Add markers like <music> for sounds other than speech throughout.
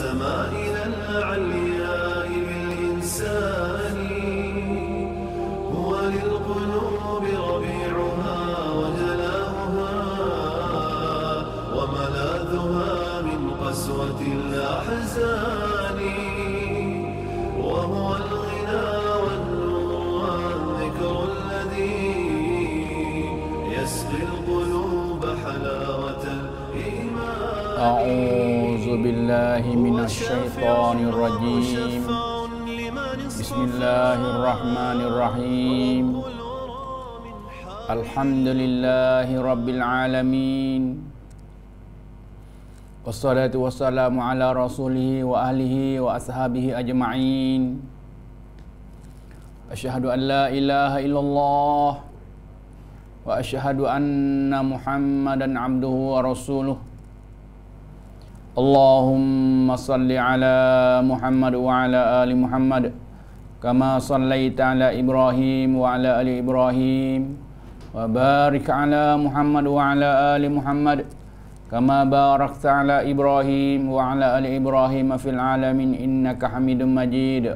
السماء إلى العلياء بالإنسان هو للقلوب ربيعها وجلاؤها وملاذها من قسوة الأحزان بالله من الشيطان الرجيم بسم الله الرحمن الرحيم الحمد لله رب العالمين والصلاة والسلام على رسوله وأهله وأصحابه أجمعين أشهد أن لا إله إلا الله وأشهد أن محمدا عبده ورسوله اللهم صل على محمد وعلى آل محمد كما صليت على إبراهيم وعلى آل إبراهيم وبارك على محمد وعلى آل محمد كما باركت على إبراهيم وعلى آل إبراهيم في العالمين إنك حميد مجيد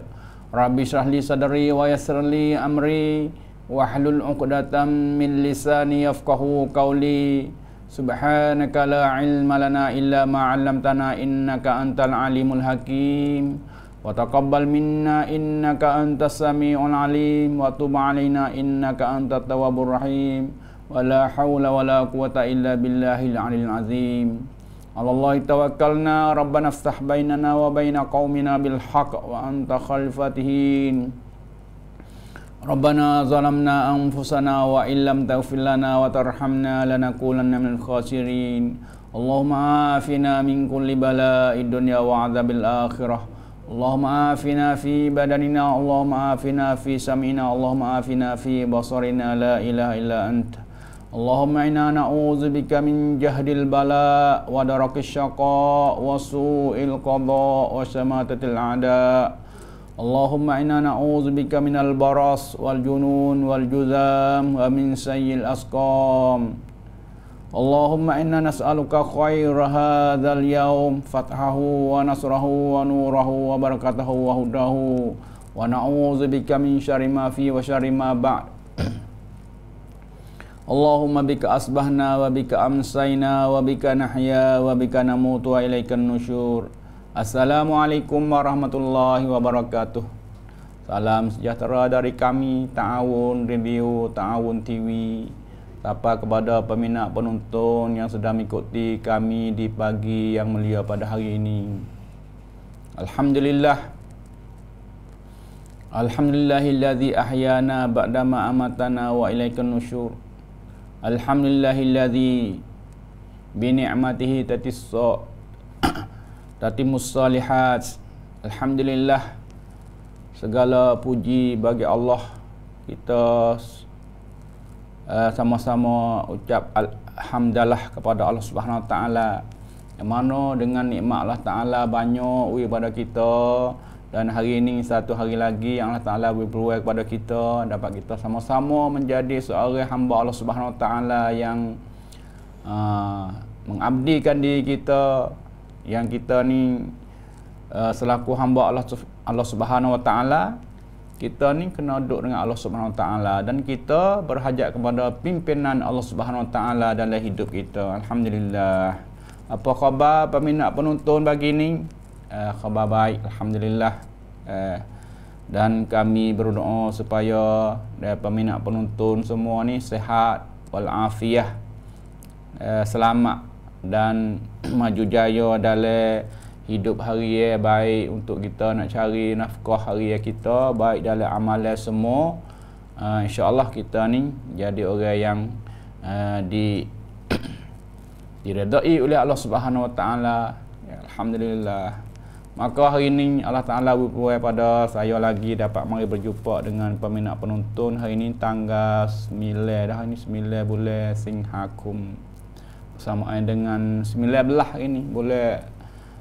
رب اشرح لي صدري ويسر لي أمري واحلل عقدة من لساني يفقهوا قولي Subhanaka la ilma lana illa ma 'allamtana innaka antal alimul hakim. Wa taqabbal minna innaka antas samiul alim wa tub 'alaina innaka antat tawwabur rahim. Wa la haula wa la quwwata illa al 'aliyyil 'azim. Allahu tawakkalna rabbana aftah bainana wa baina qaumina bil haqq wa anta khalfatihin. ربنا ظلمنا أنفسنا وإن لم تغفر لنا وترحمنا لنكونن من الخاسرين اللهم عافنا من كل بلاء الدنيا وعذاب الآخرة اللهم عافنا في بدننا اللهم عافنا في سمعنا اللهم عافنا في بصرنا لا إله إلا أنت اللهم إنا نعوذ بك من جهد البلاء ودرك الشقاء وسوء القضاء وشماتة الأعداء اللهم إنا نعوذ بك من البرص والجنون والجذام ومن سيء الأسقام اللهم إنا نسألك خير هذا اليوم فتحه ونصره ونوره وبركته وهداه ونعوذ بك من شر ما فيه وشر ما بعد اللهم بك أصبحنا وبك أمسينا وبك نحيا وبك نموت وإليك النشور Assalamualaikum warahmatullahi wabarakatuh. Salam sejahtera dari kami Ta'awun Radio Ta'awun TV. Tapa kepada peminat penonton yang sedang mengikuti kami di pagi yang mulia pada hari ini. Alhamdulillah. Alhamdulillahilladzi ahyana ba'dama amatana wa ilaikan nusyur. Alhamdulillahilladzi bi ni'matihi tatissa tatimus salihat alhamdulillah segala puji bagi Allah kita uh, sama-sama ucap alhamdulillah kepada Allah Subhanahu taala yang mana dengan nikmat Allah taala banyak uy pada kita dan hari ini satu hari lagi yang Allah taala beri peluang kepada kita dapat kita sama-sama menjadi seorang hamba Allah Subhanahu taala yang uh, mengabdikan diri kita yang kita ni uh, selaku hamba Allah Allah Subhanahu Wa Taala kita ni kena duduk dengan Allah Subhanahu Wa Taala dan kita berhajat kepada pimpinan Allah Subhanahu Wa Taala dalam hidup kita. Alhamdulillah. Apa khabar peminat penonton bagi ni? Uh, khabar baik alhamdulillah. Uh, dan kami berdoa supaya uh, peminat penonton semua ni sehat walafiah. Uh, selamat dan <clears throat> maju jaya dalam hidup hari ya baik untuk kita nak cari nafkah hari ya kita baik dalam amalan semua uh, insyaallah kita ni jadi orang yang uh, di <clears throat> diredai oleh Allah Subhanahu Wa Taala ya, alhamdulillah maka hari ini Allah Taala berpuai pada saya lagi dapat mari berjumpa dengan peminat penonton hari ini tanggal 9 dah ini 9 bulan Singhakum samaan dengan 19 ini boleh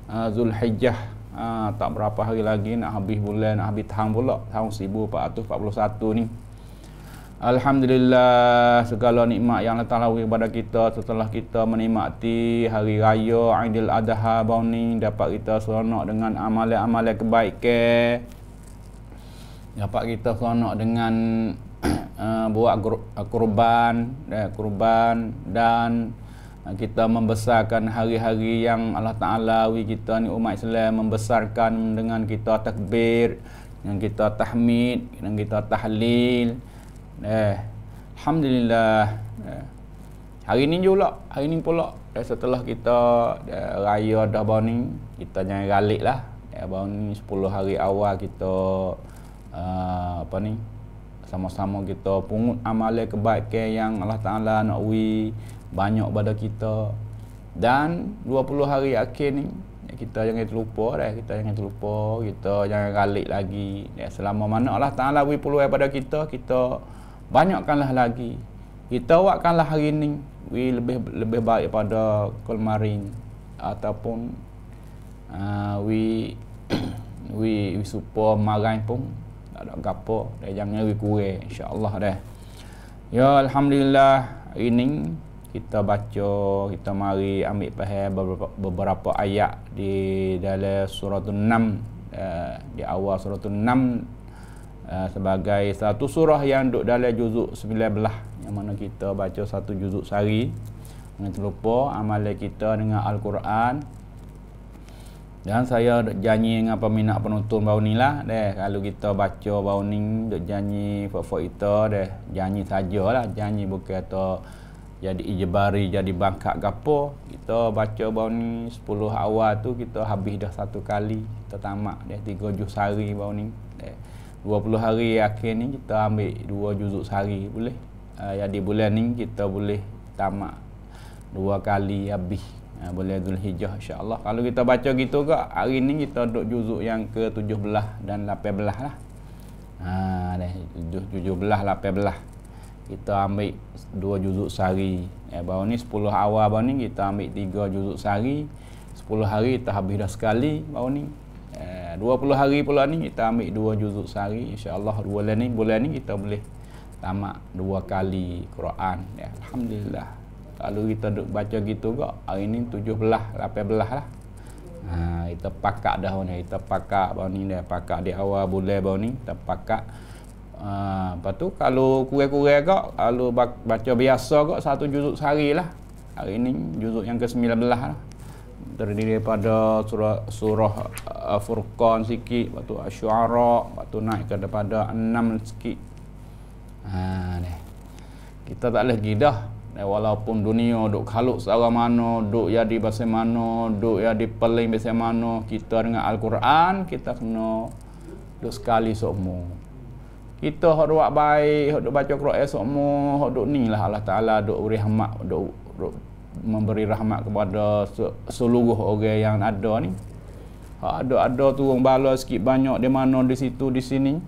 uh, Zulhijjah uh, tak berapa hari lagi nak habis bulan nak habis tahun pula tahun 1441 ni Alhamdulillah segala nikmat yang Allah Ta'ala kepada kita setelah kita menikmati hari raya Aidil Adha bau ni dapat kita seronok dengan amalan-amalan kebaikan dapat kita seronok dengan <coughs> uh, buat uh, kurban eh, kurban dan kita membesarkan hari-hari yang Allah Ta'ala wi kita ni umat Islam membesarkan dengan kita takbir dengan kita tahmid dengan kita tahlil eh Alhamdulillah eh. hari ni juga hari ni pula eh, setelah kita eh, raya dah bau ni kita jangan galik lah eh, bau ni 10 hari awal kita uh, apa ni sama-sama kita pungut amal kebaikan yang Allah Ta'ala nak wih banyak pada kita dan 20 hari akhir ni ya, kita jangan terlupa dah kita jangan terlupa kita jangan ralik lagi ya, selama mana Allah Taala beri peluang pada kita kita banyakkanlah lagi kita buatkanlah hari ni we lebih lebih baik pada kemarin ataupun uh, we we we super marah pun tak ada gapo dah jangan we kurang insyaallah dah ya alhamdulillah hari ni kita baca kita mari ambil faham beberapa, ayat di dalam surah tu enam eh, di awal surah tu enam eh, sebagai satu surah yang duduk dalam juzuk sembilan belah. yang mana kita baca satu juzuk sehari jangan terlupa amalan kita dengan al-Quran dan saya janji dengan peminat penonton baru ni lah deh kalau kita baca baru ni duk janji for for kita deh janji sajalah janji bukan atau jadi ijbari jadi bangkak gapo kita baca bau ni 10 awal tu kita habis dah satu kali kita tamak dah 3 juz hari bau ni 20 hari akhir ni kita ambil 2 juzuk sehari boleh ya jadi bulan ni kita boleh tamak dua kali habis uh, ah, boleh dul hijah insyaallah kalau kita baca gitu ke hari ni kita duk juzuk yang ke 17 dan 18 lah ha dah 17 18 kita ambil dua juzuk sehari ya, baru ni sepuluh awal baru ni kita ambil tiga juzuk sehari sepuluh hari kita habis dah sekali baru ni eh, dua puluh hari pula ni kita ambil dua juzuk sehari insyaAllah dua bulan ni bulan ni kita boleh tamak dua kali Quran ya, Alhamdulillah kalau kita duk baca gitu ke hari ni 17 belah lah ha, kita pakak dah kita pakak baru ni dia pakak di awal bulan baru ni kita pakak Ha, lepas tu kalau kurang-kurang agak, kalau baca biasa agak satu juzuk sehari lah. Hari ini juzuk yang ke-19 lah. Terdiri daripada surah, surah uh, Furqan sikit, lepas tu Asyuara, lepas tu naik ke daripada 6 sikit. Ha, ni. Kita tak boleh gidah dan walaupun dunia duk kaluk secara mana, duk jadi bahasa mana, duk jadi peling bahasa mana, kita dengan Al-Quran, kita kena duk sekali semua kita hok ruak baik hok duk baca Quran esok mu hok duk lah Allah Taala duk beri rahmat duk, memberi rahmat kepada seluruh orang yang ada ni ada ha, ada turun bala sikit banyak di mana di situ di sini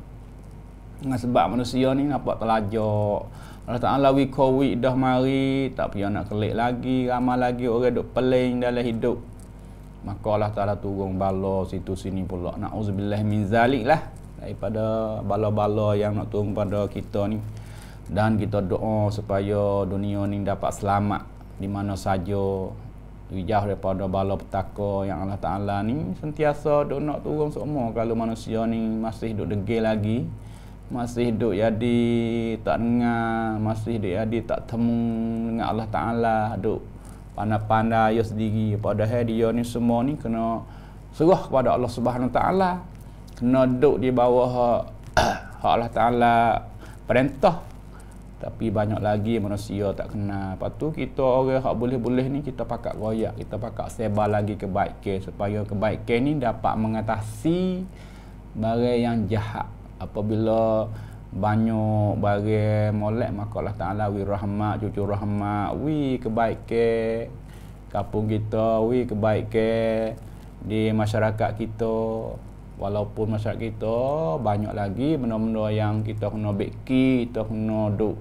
dengan sebab manusia ni nampak telajak Allah Ta'ala we covid dah mari tak payah nak kelik lagi ramai lagi orang duk peling dalam hidup maka Allah Ta'ala turun bala situ sini pula na'udzubillah min zalik lah daripada bala-bala yang nak turun pada kita ni dan kita doa supaya dunia ni dapat selamat di mana saja wijah daripada bala petaka yang Allah Ta'ala ni sentiasa duk nak turun semua kalau manusia ni masih duk degil lagi masih duk jadi tak dengar masih duk jadi tak temu dengan Allah Ta'ala duk pandai-pandai ya sendiri padahal dia ni semua ni kena serah kepada Allah Subhanahu Ta'ala kena duduk di bawah <coughs> hak Allah Taala perintah tapi banyak lagi manusia tak kena. lepas tu kita orang hak boleh-boleh ni kita pakak royak kita pakak sebar lagi kebaikan supaya kebaikan ni dapat mengatasi barang yang jahat apabila banyak barang molek maka Allah Taala wi rahmat cucu rahmat wi kebaikan kampung kita wi kebaikan di masyarakat kita walaupun masyarakat kita banyak lagi benda-benda yang kita kena beki kita kena duk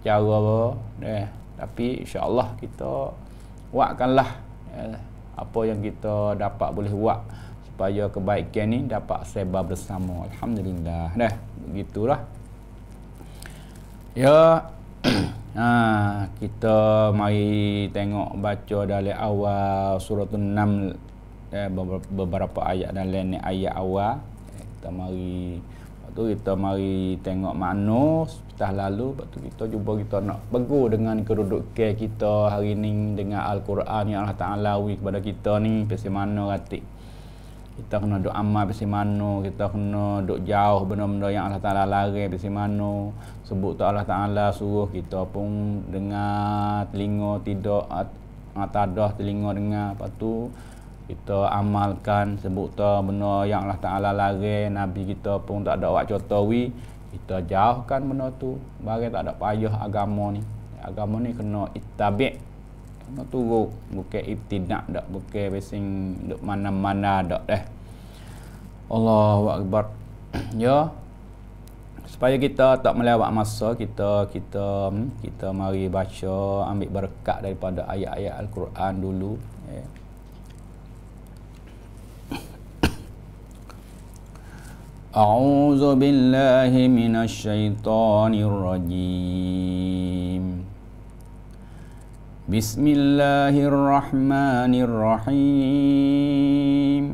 cara eh tapi insyaallah kita buatkanlah eh, apa yang kita dapat boleh buat supaya kebaikan ni dapat sebab bersama alhamdulillah dah begitulah ya <clears throat> ha, kita mari tengok baca dari awal surah eh, beberapa ayat dan lain ayat awal eh, kita mari waktu kita mari tengok makna setah lalu waktu kita cuba kita nak bergu dengan kedudukan kita hari ini dengan al-Quran yang Allah Taala wi kepada kita ni pasal mana ratik kita kena duk amal pasal mana kita kena duk jauh benda-benda yang Allah Taala larang pasal mana sebut tu Allah Taala suruh kita pun dengar telinga tidak atadah telinga dengar lepas tu kita amalkan sebut tu benda yang Allah Ta'ala lari Nabi kita pun tak ada buat contoh kita jauhkan benda tu bagi tak ada payah agama ni agama ni kena itabik kena turut bukan ibtidak dak bukan besing dak mana-mana dak deh Allahu Akbar <clears throat> ya supaya kita tak melewat masa kita kita hmm, kita mari baca ambil berkat daripada ayat-ayat al-Quran dulu ya. أعوذ بالله من الشيطان الرجيم بسم الله الرحمن الرحيم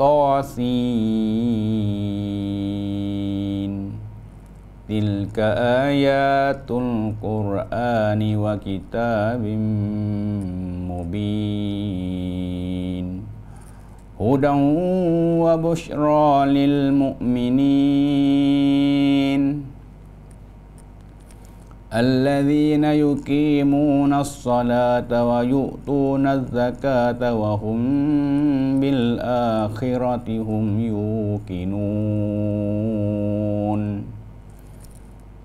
طاسين تلك آيات القرآن وكتاب مبين هدى وبشرى للمؤمنين الذين يقيمون الصلاة ويؤتون الزكاة وهم بالآخرة هم يوقنون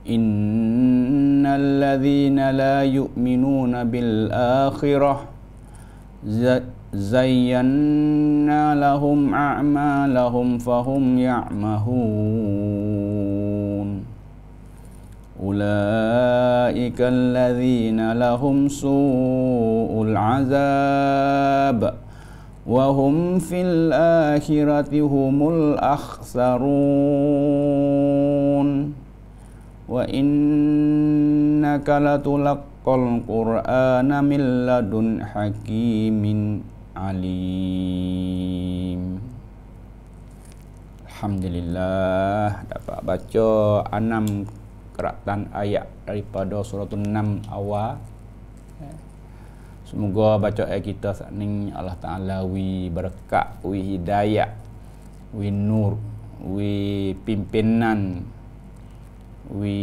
إن الذين لا يؤمنون بالآخرة زينا لهم أعمالهم فهم يعمهون أولئك الذين لهم سوء العذاب وهم في الآخرة هم الأخسرون وإنك لتلقى القرآن من لدن حكيم alim Alhamdulillah dapat baca enam keratan ayat daripada surah 6 awal Semoga baca ayat kita saat ini Allah Ta'ala wi berkat, wi hidayah, wi nur, wi pimpinan wi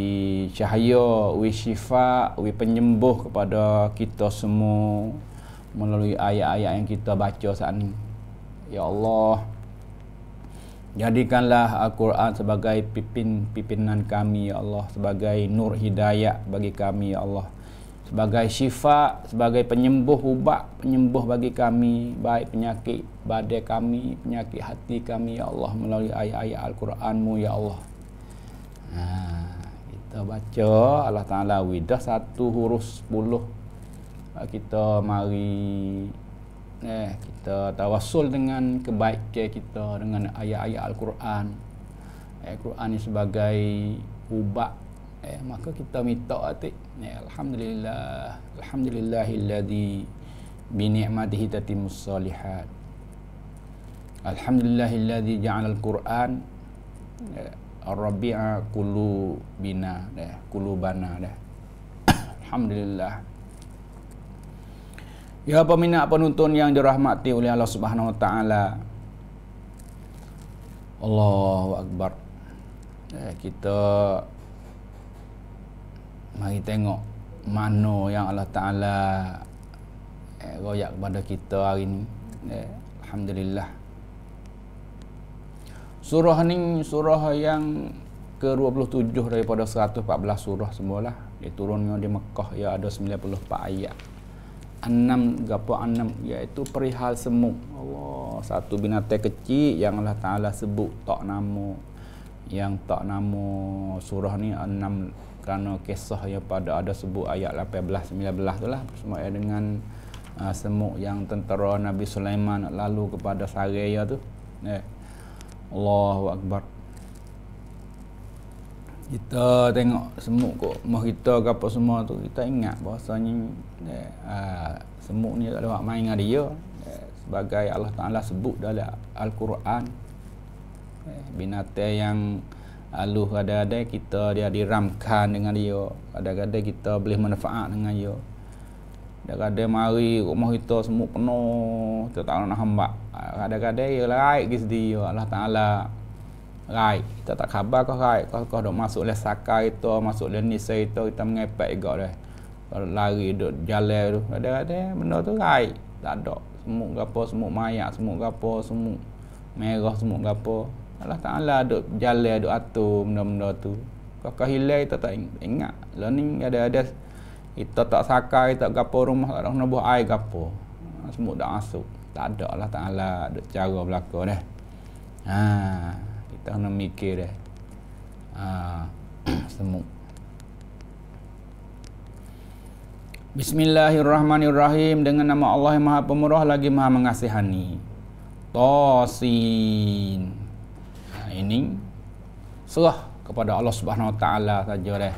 cahaya, wi syifa, wi penyembuh kepada kita semua melalui ayat-ayat yang kita baca saat ini. Ya Allah, jadikanlah Al-Quran sebagai pimpin pimpinan kami ya Allah, sebagai nur hidayah bagi kami ya Allah. Sebagai syifa, sebagai penyembuh ubat, penyembuh bagi kami baik penyakit badai kami, penyakit hati kami ya Allah melalui ayat-ayat Al-Quranmu ya Allah. Ha, kita baca Allah Taala widah satu huruf sepuluh kita mari eh kita tawasul dengan kebaikan kita dengan ayat-ayat al-Quran. Al-Quran eh, ni sebagai ubat eh maka kita minta atik. Eh, alhamdulillah. Alhamdulillahillazi bi ni'matihi tatimmus salihat. Alhamdulillahillazi ja'ala al-Quran eh, ar-rabi'a qulubina eh, qulubana dah. Eh. <coughs> Alhamdulillah. Ya peminat penonton yang dirahmati oleh Allah Subhanahu Wa Taala. Allahu Akbar. Eh, kita mari tengok mana yang Allah Taala eh, royak kepada kita hari ini. Eh, Alhamdulillah. Surah ni surah yang ke-27 daripada 114 surah semualah. Dia turunnya di Mekah ya ada 94 ayat enam gapo enam iaitu perihal semut. Allah, satu binatang kecil yang Allah Taala sebut tak nama yang tak nama surah ni enam kerana kisah yang pada ada sebut ayat 18 19 tu lah semua dengan uh, semut yang tentera Nabi Sulaiman lalu kepada Saraya tu. Eh. Allahu akbar kita tengok semut kok mah kita ke apa semua tu kita ingat bahasanya eh, semut ni tak ada main dengan dia eh, sebagai Allah Taala sebut dalam al-Quran eh, binatang yang aluh ada-ada kita dia diramkan dengan dia ada-ada kita boleh manfaat dengan dia ada-ada mari rumah kita semut penuh kita tak nak hamba ha, ada-ada ialah ai gis dia Allah Taala Rai Kita tak khabar kau rai Kau, kau dah masuk le saka itu Masuk le nisa itu Kita mengepek juga dah Kalau lari duduk jalan tu Ada-ada benda tu rai Tak ada Semuk gapo Semuk mayak Semuk gapo Semuk merah Semuk gapo Allah Ta'ala duduk jalan Duduk atur benda-benda tu Kau kau hilang Kita tak ingat Lalu ada-ada Kita tak saka Kita tak gapo rumah Tak ada nak buah air gapo Semuk tak masuk Tak ada Allah Ta'ala Duduk cara belakang dah Haa tak kena mikir dah. Ha, semuk. Bismillahirrahmanirrahim dengan nama Allah yang Maha Pemurah lagi Maha Mengasihani. Tosin. Ha, ini serah kepada Allah Subhanahu Wa Taala saja dah.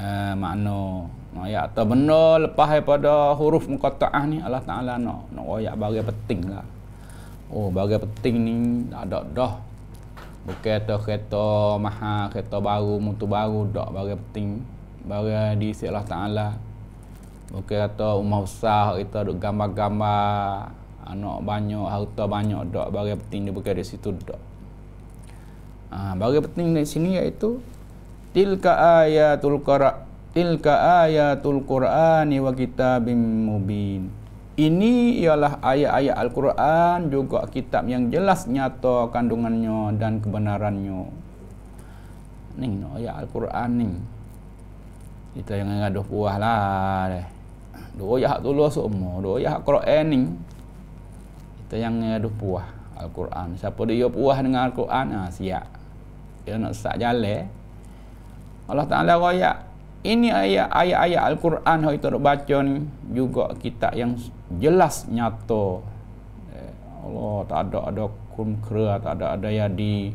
Eh makna nak ya atau benda lepas daripada huruf muqattaah ni Allah Taala nak nak no, no, ayat bagai penting lah. Oh bagai penting ni ada dah Bukan tu kereta maha, kereta baru, mutu baru, tak bagai penting. bagai di sisi Allah Ta'ala. Bukan kata rumah besar, kita duk gambar-gambar, anak banyak, harta banyak, tak bagai penting dia bukan di situ, tak. Ha, ah, barang penting di sini iaitu, Tilka ayatul Qur'an, Tilka ayatul Qur'ani wa kitabim mubin. Ini ialah ayat-ayat Al-Quran juga kitab yang jelas nyata kandungannya dan kebenarannya. Ni ayat Al-Quran ni. Kita jangan gaduh puah lah. Dua ayat hak tulus semua. Dua ayat Al-Quran ni. Kita jangan gaduh puah Al-Quran. Siapa dia puah dengan Al-Quran? Ha, siap. Dia nak sesak jalan. Allah Ta'ala raya ini ayat-ayat Al-Quran yang kita baca ni juga kitab yang jelas nyato eh, Allah tak ada ada kum kera tak ada ada yang di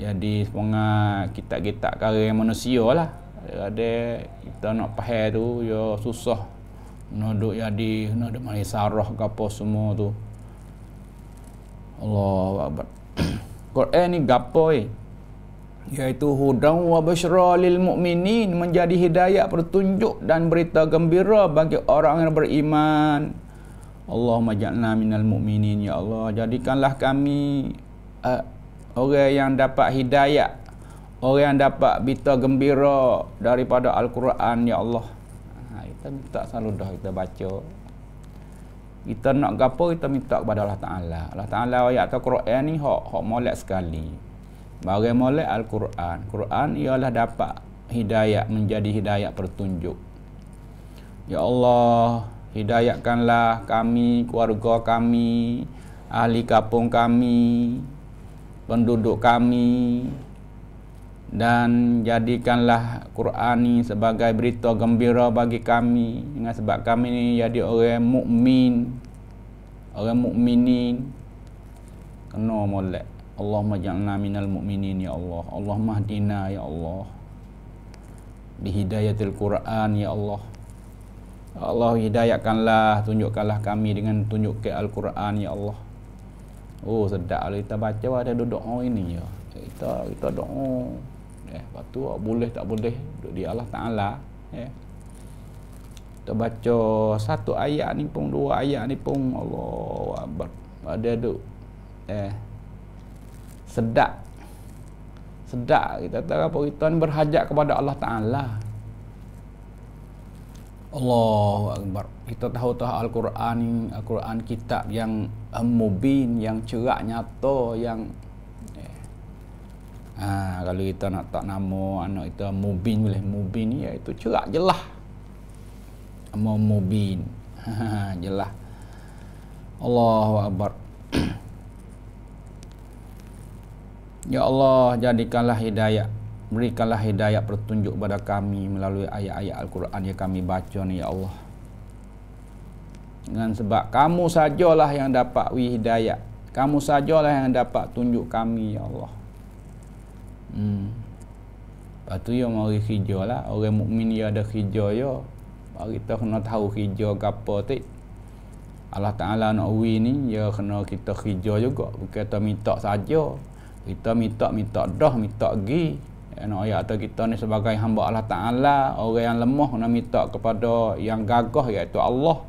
yang di semua kita kita kare manusia lah ada kita nak pahal tu ya susah nak duk yang di nak duk mari sarah ke apa semua tu Allah Akbar <coughs> Quran ni gapo eh iaitu hudan wa basyara lil mukminin menjadi hidayah pertunjuk dan berita gembira bagi orang yang beriman Allahumma ja'alna minal mukminin ya Allah jadikanlah kami uh, orang yang dapat hidayah orang yang dapat berita gembira daripada al-Quran ya Allah ha, kita minta selalu dah kita baca kita nak apa kita minta kepada Allah Taala Allah Taala ayat Al-Quran ni hak hak molek sekali Bagaimana Al-Quran? Quran ialah dapat hidayah menjadi hidayah pertunjuk. Ya Allah, hidayahkanlah kami, keluarga kami, ahli kapung kami, penduduk kami dan jadikanlah Quran ini sebagai berita gembira bagi kami dengan sebab kami ini jadi orang mukmin, orang mukminin kena molek Allahumma ja'alna minal mu'minin ya Allah Allahumma hdina ya Allah bihidayatil Quran ya Allah ya Allah hidayahkanlah tunjukkanlah kami dengan tunjuk ke Al-Quran ya Allah. Oh sedap lah kita baca ada doa ini ya. Kita kita doa. Eh patu ah, boleh tak boleh duduk di Allah Taala eh. Kita baca satu ayat ni pun dua ayat ni pun Allah Akbar. Ada duduk. eh sedap sedap kita tahu apa kita ni berhajat kepada Allah Ta'ala Allah Akbar kita tahu tahu Al-Quran Al-Quran kitab yang eh, mubin yang cerak nyata yang eh. ha, kalau kita nak tak nama anak kita mubin boleh mubin ya itu cerak jelah mau mubin <laughs> ha, jelah Allahu Akbar Ya Allah, jadikanlah hidayah. Berikanlah hidayah petunjuk kepada kami melalui ayat-ayat Al-Quran yang kami baca ni, Ya Allah. Dengan sebab kamu sajalah yang dapat hidayah. Kamu sajalah yang dapat tunjuk kami, Ya Allah. Hmm. Lepas tu, ya, mari hijau lah. Orang mukmin dia ya, ada hijau, ya. Mari kita kena tahu hijau ke apa, tik. Allah Ta'ala nak uwi ni, ya kena kita hijau juga. kita minta saja kita minta minta dah minta gi anak eh, ayat atau kita ni sebagai hamba Allah Taala orang yang lemah nak minta kepada yang gagah iaitu Allah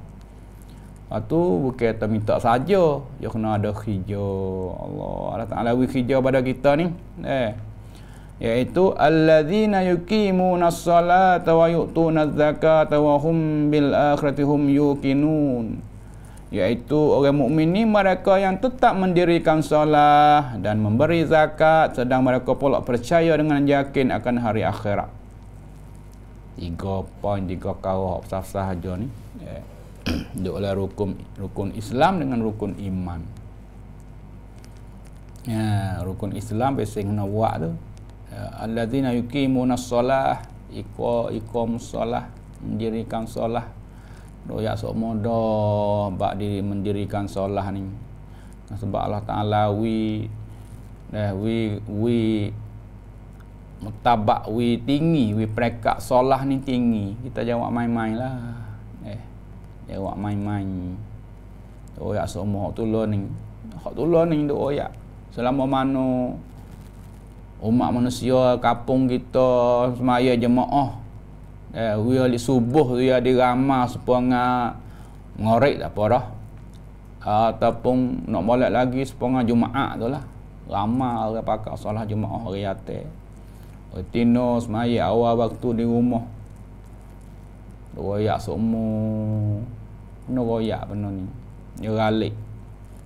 Lepas tu bukan kita minta saja Dia kena ada hijau Allah Allah Ta'ala beri hijau pada kita ni eh. Iaitu Alladzina yukimuna salata wa yu'tuna zakata wa hum bil akhirati hum yukinun iaitu orang mukmin ni mereka yang tetap mendirikan solat dan memberi zakat sedang mereka pula percaya dengan yakin akan hari akhirat. Tiga poin tiga kawah sah-sah aja ni. Yeah. Ya. <clears throat> rukun rukun Islam dengan rukun iman. Ya, rukun Islam besing kena buat tu. Ya, Alladzina yuqimuna solah iqa iqam solah mendirikan solah doya sokmo doh bak diri mendirikan solah ni sebab Allah Taala wi dah eh, wi wi mutabak wi tinggi wi perekat solah ni tinggi kita jawab main-main lah eh jawab main-main doya sokmo hok tulon ni hok tulon ni doya selama mana, umat manusia kapung kita semaya jemaah eh we ali subuh tu ya diramah sepunga ngorek tak apa dah ataupun nak molek lagi sepunga jumaat tu lah ramah orang pakak solat jumaat hari ate tino semai awal waktu di rumah royak semua no royak benar ni nyeralik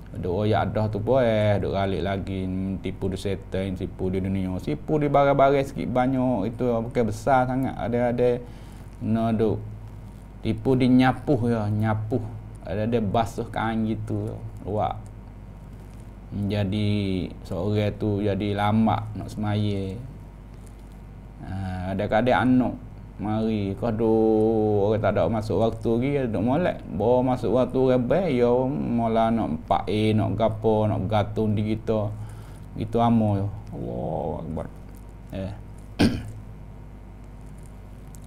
Duk royak dah tu pun eh Duk ralik lagi Tipu di setan Tipu di dunia Tipu di barang-barang sikit banyak Itu bukan besar sangat Ada-ada no duk tipu di nyapuh ya nyapuh ada ada basuh kain gitu luak jadi seorang tu jadi lama nak semaya uh, ha, ada kadang anak mari kau tu orang tak ada masuk waktu lagi ada duk molek bawa masuk waktu rebel ya mula nak pak eh nak gapo nak gatung di kita gitu amo ya Allah Akbar eh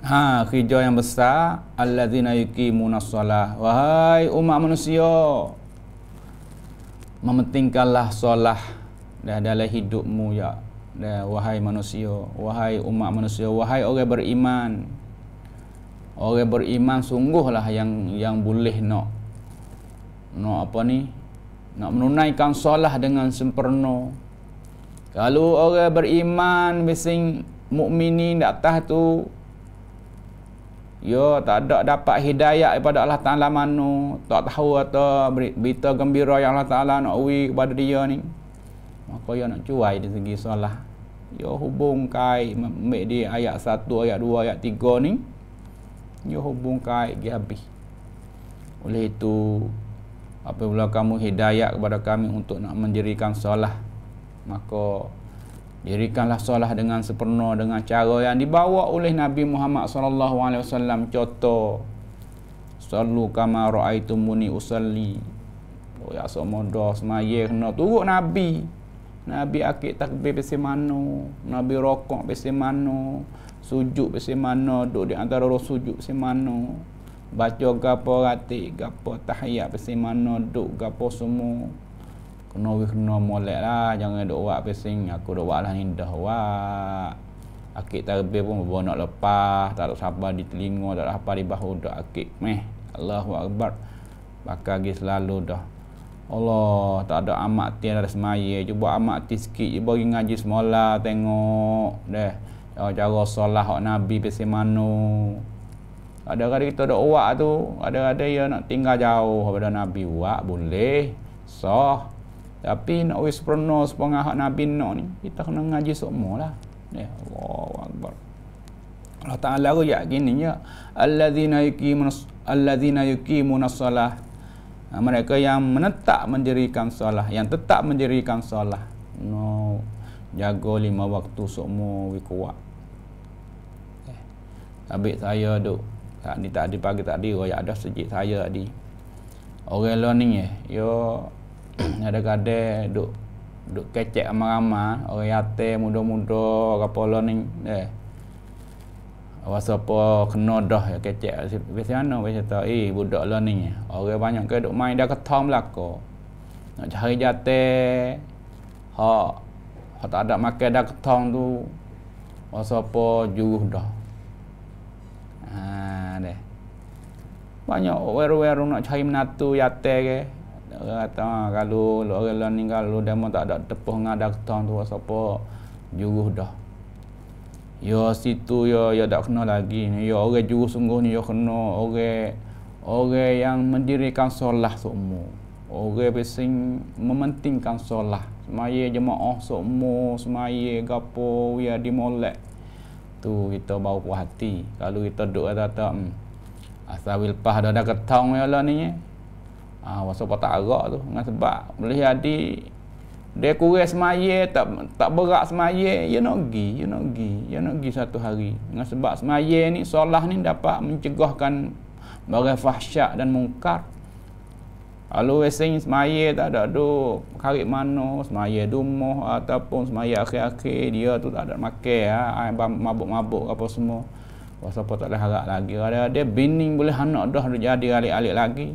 Ha, hijau yang besar Allazina yukimuna solah Wahai umat manusia Mementingkanlah solah dah Dalam hidupmu ya Wahai manusia Wahai umat manusia Wahai orang beriman Orang beriman sungguhlah yang yang boleh nak Nak apa ni Nak menunaikan solah dengan sempurna Kalau orang beriman Bising mukminin di tahu tu Ya, tak ada dapat hidayah kepada Allah Ta'ala manu Tak tahu apa berita gembira yang Allah Ta'ala nak ui kepada dia ni. Maka dia nak cuai di segi solat. Ya, hubung kai ambil di ayat satu, ayat dua, ayat tiga ni. Ya, hubung kai habis. Oleh itu, apabila kamu hidayah kepada kami untuk nak menjadikan solat, maka Dirikanlah solat dengan sepenuh dengan cara yang dibawa oleh Nabi Muhammad SAW contoh. Salu kama ra'aitumuni usalli. Oh ya semoda semaya kena turut Nabi. Nabi akik takbir pesi mano, Nabi rokok pesi mano, sujud pesi mano, duduk di antara roh sujud pesi mano. Baca gapo ratik, gapo tahiyat pesi mano, duduk gapo semua kena kena molek lah jangan duk buat pesing aku duk buat lah ni dah buat akik tarbih pun berbual nak lepas tak ada sabar di telinga tak ada apa di bahu dah akik meh Allahu Akbar bakal lagi selalu dah Allah tak ada amat ti ada semaya cuba amat ti sikit je bagi ngaji semula tengok deh cara, solah hak nabi pesen mano ada kali kita dak uak tu ada ada ya nak tinggal jauh pada nabi uak boleh sah tapi nak wis perno sepengah hak Nabi no ni, kita kena ngaji semua lah. Ya Allahu Akbar. Allah Taala ro ya gini ya, alladzina yuqimun alladzina yuqimun shalah. Ha, mereka yang menetap mendirikan solah, yang tetap mendirikan solah. No jaga lima waktu semua wi kuat. Ya. Habis saya duk tadi tadi pagi tadi royak ada sejik saya tadi. Orang lo ni ya, yo ada kade duk duk kecek sama-sama orang yate muda-muda kapolo ni eh awas apa kena dah ya kecek biasa mana biasa tak eh budak lah ni orang banyak ke duk main dah ketam belako nak cari jate ha ha tak ada makan dah ketam tu awas apa juruh dah ha ah, deh banyak weru-weru nak cari menatu yate ke kata ah, kalau orang lain ni kalau demo tak ada tepuh dengan datang tu apa juruh dah ya situ ya ya tak kena lagi ni ya orang juruh sungguh ni ya kena orang orang yang mendirikan solah semua orang pesing mementingkan solah semaya jemaah semua semaya gapo ya dimolek tu kita bawa puas hati kalau kita duk kata-kata hmm, asal wilpah pah dah ada ketong ya lah ni ya. Ah ha, masa patah arak tu dengan sebab boleh jadi dia kurang semaya tak tak berak semaya ya nak pergi ya nak pergi ya nak pergi satu hari dengan sebab semaya ni solah ni dapat mencegahkan barang fahsyat dan mungkar kalau wesing semaya tak ada duk karik mana semaya dumuh ataupun semaya akhir-akhir dia tu tak ada makan ha. ha mabuk-mabuk apa semua Pasal apa tak harap lagi. Ada dia bining boleh anak dah jadi alik-alik lagi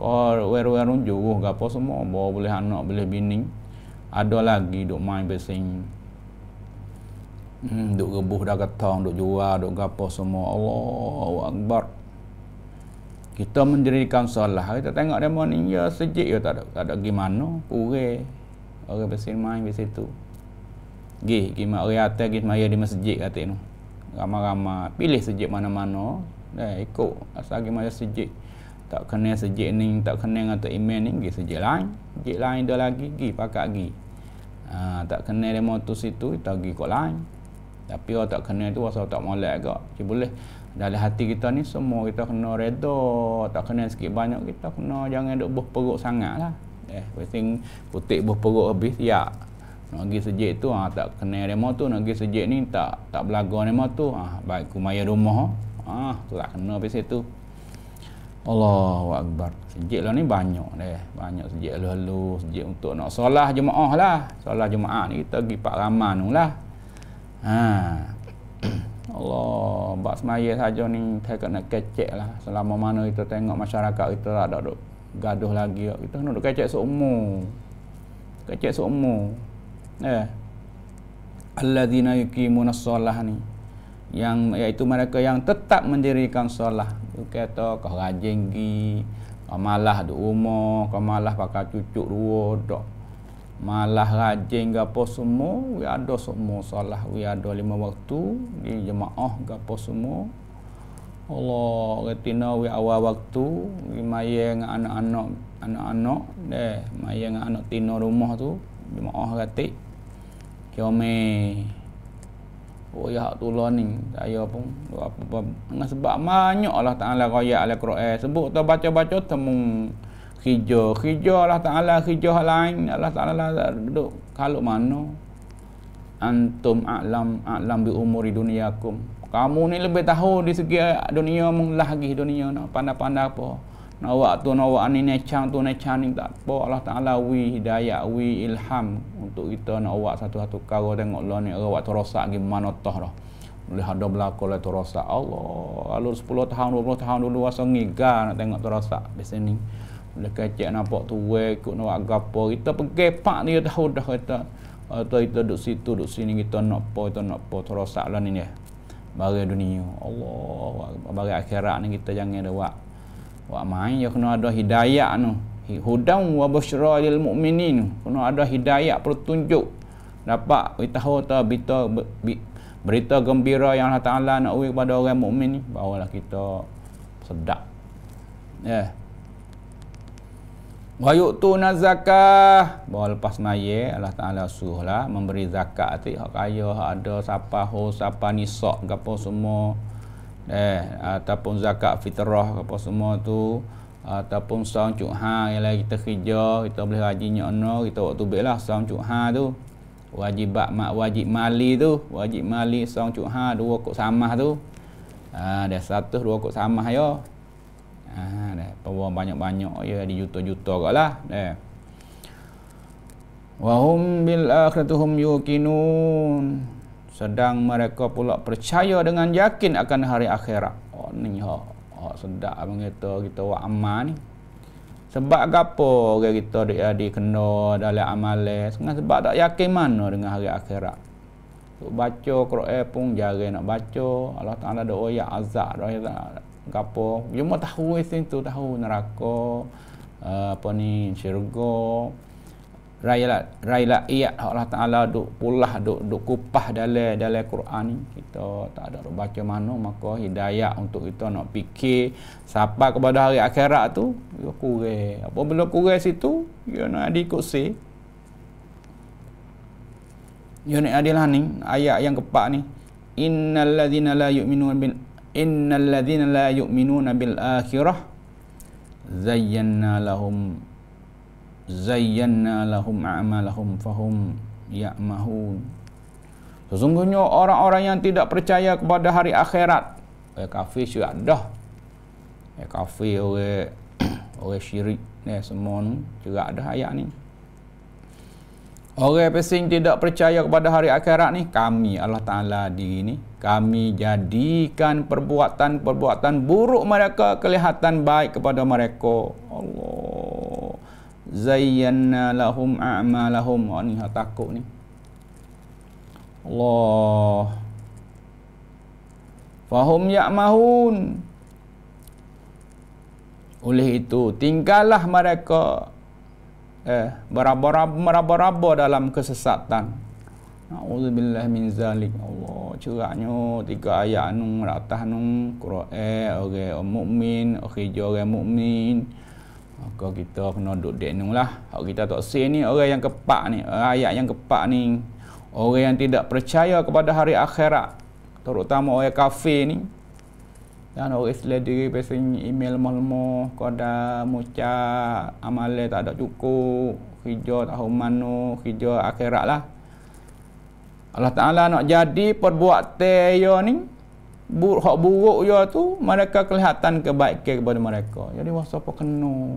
kau wer-wer unjuruh gapo semua bo boleh anak boleh bini ada lagi duk main besing hmm, duk rebuh dah ketong duk jual duk gapo semua Allahu akbar kita mendirikan solat kita tengok dia mau ninja ya, sejik ya tak ada tak ada gimana kurang orang besin main besin tu gi gimana orang atas gi maya di masjid katino, tu ramai-ramai pilih sejik mana-mana dah ikut asal gimana sejik tak kena sejik ni tak kena dengan tok iman ni pergi sejik lain sejik lain dah lagi pergi pakat pergi ha, tak kena dia motor situ kita pergi kot lain tapi orang tak kena tu pasal tak molek agak cik boleh dalam hati kita ni semua kita kena reda tak kena sikit banyak kita kena jangan duk buh perut sangat lah eh penting kutik buh perut habis ya nak pergi sejik tu ha, tak kena demo tu nak pergi sejik ni tak tak belagu demo tu ha, baik kumaya rumah ha, tak lah kena habis situ Allahu Akbar Sejik lah ni banyak deh. Banyak sejik lalu Sejik untuk nak solah jemaah lah Solah jemaah ni kita pergi Pak Raman lah ha. <clears throat> Allah Bak semaya saja ni Saya kena kecek lah Selama mana kita tengok masyarakat kita lah Tak duduk gaduh lagi Kita nak duduk kecek seumur Kecek seumur Eh Alladzina yukimunas solah ni yang iaitu mereka yang tetap mendirikan solah Okey to kau rajin gi. Kau malah di rumah, kau malah pakai cucuk dua dok. Malah rajin gapo semua, we ada semua solat, we ada lima waktu di jemaah gapo semua. Allah retina we awal waktu, we maya dengan anak-anak, anak-anak deh, maya dengan anak tino rumah tu, jemaah ratik. Kiamat. Oh ya tu ni Saya pun apa, apa, Dengan sebab banyak Allah Ta'ala Raya ala Quran Sebut tu baca-baca temu Hijau Hijau Allah Ta'ala Hijau lain Allah Ta'ala lah Duduk Kalau mana Antum a'lam A'lam bi umuri dunia kum Kamu ni lebih tahu Di segi dunia Mengelah lagi dunia no? Pandai-pandai apa Nawak tu nawak ni necang tu necang ni tak apa Allah Ta'ala wi hidayah wi ilham Untuk kita nak awak satu-satu kau tengok lah ni Awak tu rosak lagi mana toh lah Boleh ada berlaku lah tu rosak Allah Lalu 10 tahun 20 tahun dulu rasa ngigar nak tengok tu rosak Di sini Boleh kecek nampak tu we ikut nak gapo Kita pergi pak ni tahu dah kita atau kita duduk situ duduk sini kita nak apa kita nak apa tu rosak lah ni ni Bagi dunia Allah Bagi akhirat ni kita jangan ada buat wa main ya kena ada hidayah nu hudam wa busyra lil mukminin kena ada hidayah petunjuk dapat beritahu ta berita berita gembira yang Allah Taala nak uji kepada orang mukmin ni bawalah kita sedap ya yeah. wa yutu nazakah bawa lepas maye Allah Taala suruhlah memberi zakat tu hak kaya hak ada siapa ho siapa nisak gapo semua eh ataupun zakat fitrah apa semua tu ataupun saum cuha ialah kita kerja kita boleh rajin nyono kita waktu belah saum cuha tu wajib mak wajib mali tu wajib mali saum cuha dua kok sama tu ada ah, satu dua kok sama yo ah uh, dah banyak-banyak ya di juta-juta kalah eh wa wahum bil akhiratuhum yuqinun sedang mereka pula percaya dengan yakin akan hari akhirat oh ni ha oh, sedap abang kita kita buat amal ni sebab apa orang kita dia eh, dikena dalam amalan sebab tak yakin mana dengan hari akhirat Tuk baca Quran pun jarang nak baca Allah Taala doa ya azab doa ya gapo cuma tahu sini tu tahu neraka eh, apa ni syurga rayalah rayalah ayat Allah Taala duk pulah duk duk kupah dalam dalam Quran ni kita tak ada nak baca mana maka hidayah untuk kita nak fikir siapa kepada hari akhirat tu Yo kurang apa bila kurang situ Yo nak diikut si ya nak adalah ni ayat yang keempat ni innal ladzina la yu'minuna bil innal ladzina la yu'minuna bil akhirah zayyana lahum zayyanna lahum a'malahum fahum ya'mahun sesungguhnya orang-orang yang tidak percaya kepada hari akhirat eh kafir syirik dah eh kafir orang <coughs> orang syirik ni semua ni juga ada ayat ni orang pesing tidak percaya kepada hari akhirat ni kami Allah Ta'ala diri ni kami jadikan perbuatan-perbuatan buruk mereka kelihatan baik kepada mereka Allah zayyana lahum a'malahum oh, ni takut ni Allah fahum ya'mahun oleh itu tinggallah mereka eh berab-rab dalam kesesatan Alhamdulillah min zalik Allah curaknya tiga ayat nung ratah nung Quran eh, okay, orang mukmin orang mukmin Maka kita kena duduk denu lah. Hak kita tak sih ni orang yang kepak ni, rakyat yang kepak ni, orang yang tidak percaya kepada hari akhirat. Terutama orang kafe ni. Dan orang Islam diri pesen email malmo, kada muca amale tak ada cukup, kerja tahu mana hijau akhirat lah. Allah Ta'ala nak jadi perbuatan ni hak buruk je tu mereka kelihatan kebaikan kepada mereka jadi wasa apa kena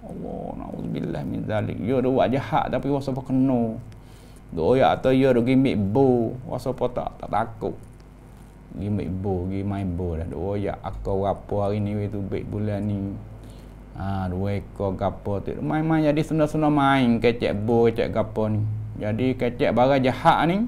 Allah na'udzubillah min zalik ya ada buat jahat tapi wasa apa kena doya atau ya ada gimik bo wasa apa tak tak takut gimik bo gimai bo dah doya aku apa hari ni itu baik bulan ni ha, dua ekor gapo tu main-main jadi senda-senda main kecek bo kecek gapo ni jadi kecek barang jahat ni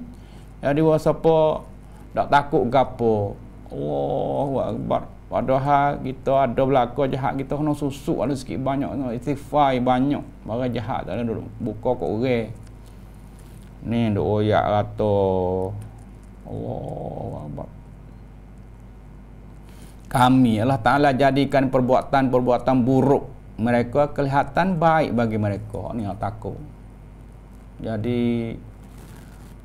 jadi wasa apa tak takut gapo Allahu oh, Akbar padahal kita ada belakang jahat kita kena susuk ada sikit banyak istighfar banyak barang jahat tak ada dulu buka kok orang ni duk oyak rata Allahu oh, Akbar kami Allah Ta'ala jadikan perbuatan-perbuatan buruk mereka kelihatan baik bagi mereka ni yang takut jadi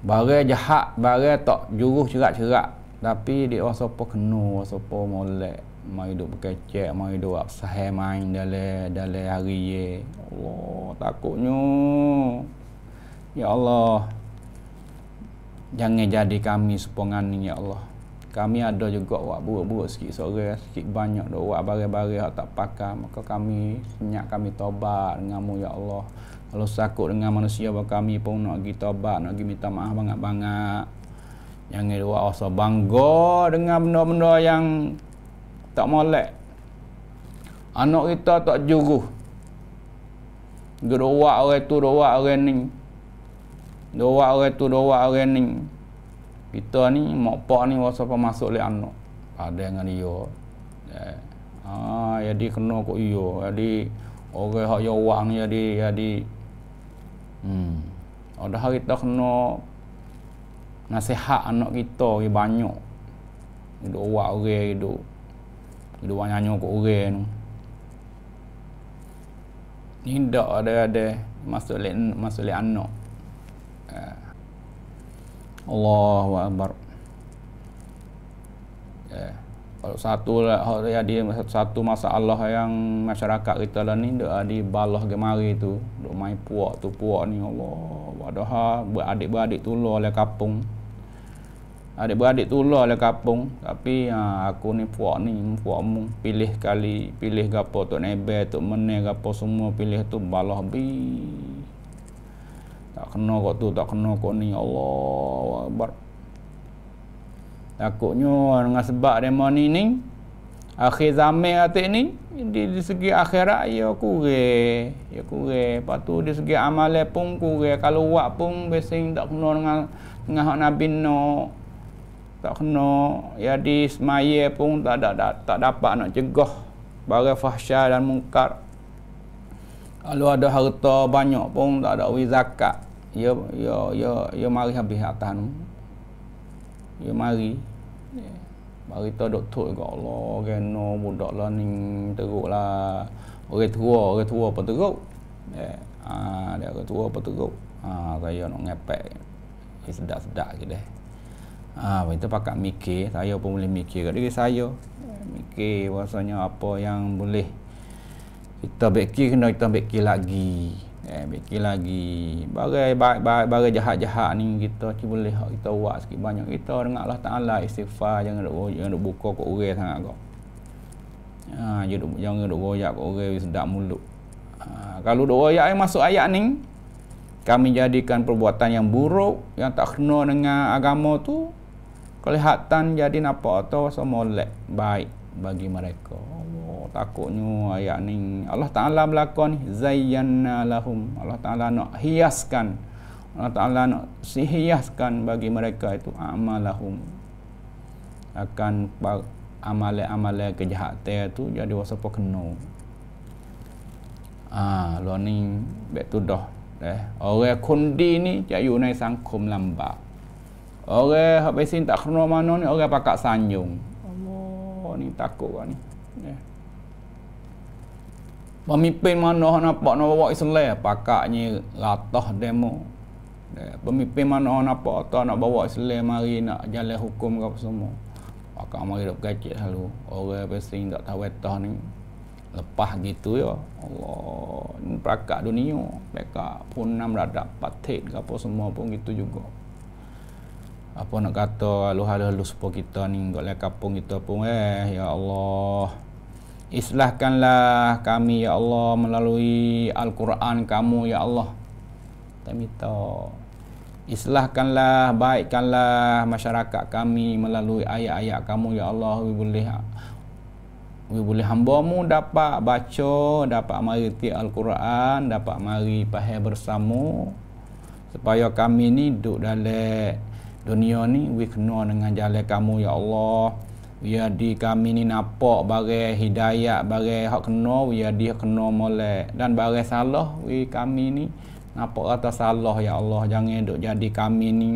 barang jahat barang tak juruh cerak-cerak tapi dia orang sopo kena orang sopo molek mai duk bekecek mai duk absah main dale dale hari ye Allah takutnya ya Allah jangan jadi kami sepongan ni ya Allah kami ada juga buat buruk-buruk sikit sore sikit banyak duk buat barang-barang tak pakai maka kami senyap kami tobat denganmu ya Allah kalau sakut dengan manusia bahawa kami pun nak pergi tobat nak pergi minta maaf banyak-banyak Jangan buat rasa bangga dengan benda-benda yang tak molek. Anak kita tak juruh. Geruak orang tu, geruak orang ni. Geruak orang tu, geruak orang ni. Kita ni, makpak ni, rasa apa masuk oleh anak. ada yang dia. Eh. Ha, jadi kena kok iya. Jadi, orang yang wang jadi, jadi. Hmm. Ada hari kita kena nasihat anak kita ke banyak duduk buat orang duduk duduk buat nyanyi ke orang tu ni tak ada ada masuk le masuk le anak uh. Allahu akbar eh uh. satu lah ya dia satu masalah yang masyarakat kita lah ni dak di balah gemari tu dak main puak tu puak ni Allah padahal buat adik adik tu lah, lah kampung Adik-beradik tu lah lah kapung. Tapi ha, aku ni puak ni, puak mu. Pilih kali, pilih gapo tu nebe tu menek gapo semua pilih tu balah bi. Tak kena kot tu, tak kena kok ni. Allah Akbar. Takutnya dengan sebab dia ni ni, akhir zaman atik ni, di, di segi akhirat, ia kurai. ya kurai. Ya Lepas tu, di segi amal pun kurai. Kalau buat pun, biasanya tak kena dengan dengan Nabi Nuh. No tak kena ya di semaya pun tak ada tak, tak dapat nak cegah barang fahsyah dan mungkar kalau ada harta banyak pun tak ada wi zakat ya ya ya ya mari habis atas tu ya mari mari tu dok tu ke Allah geno budak lah ni teruklah orang tua orang tua apa teruk ya ah dia orang tua apa teruk ah saya nak ngepek sedap-sedap gitu deh Ha, itu pakat mikir, saya pun boleh mikir kat diri saya. Mikir rasanya apa yang boleh kita bekir kena kita bekir lagi. Eh, bekir lagi. Bagai, baik baik barai jahat-jahat ni kita ki boleh kita buat sikit banyak kita dengar Allah Taala istighfar jangan duk jangan duk buka kat orang sangat kau. Ha, jangan jangan duk royak kat orang sedap mulut. Ha, kalau duk royak masuk ayat ni kami jadikan perbuatan yang buruk yang tak kena dengan agama tu kelihatan jadi apa atau semua baik bagi mereka. Oh, takutnya ayat ni Allah Taala berlaku ni zayyana lahum. Allah Taala nak hiaskan. Allah Taala nak sihiaskan bagi mereka itu amalahum. Akan amal-amal kejahatan itu jadi wasapa kena. Ha, ah, lo ni betul dah. Eh, orang kundi ni jayu naik sangkum lambak. Orang hak besin tak kena mana ni orang pakak sanjung. Allah. Oh, ni takut kau lah ni. Ya. Pemimpin mana hak nampak nak bawa Islam pakaknya ratah demo. Ya, pemimpin mana hak nampak tak nak bawa Islam mari nak jalan hukum ke semua. Pakak mari dok gacik selalu. Orang besin tak tahu atas ni. Lepas gitu ya. Allah. Ini pakak dunia. Mereka pun nak dapat patik ke apa semua pun gitu juga apa nak kata halus-halus supo kita ni kat kampung kita pun eh ya Allah islahkanlah kami ya Allah melalui al-Quran kamu ya Allah kita minta islahkanlah baikkanlah masyarakat kami melalui ayat-ayat kamu ya Allah we boleh we boleh hambamu dapat baca dapat mari ti al-Quran dapat mari pahal bersama supaya kami ni duduk dalam dunia ni we kena dengan jalan kamu ya Allah ya di kami ni nampak barai hidayah barai hak kena ya di kena molek dan barai salah we kami ni nampak atas salah ya Allah jangan duk jadi kami ni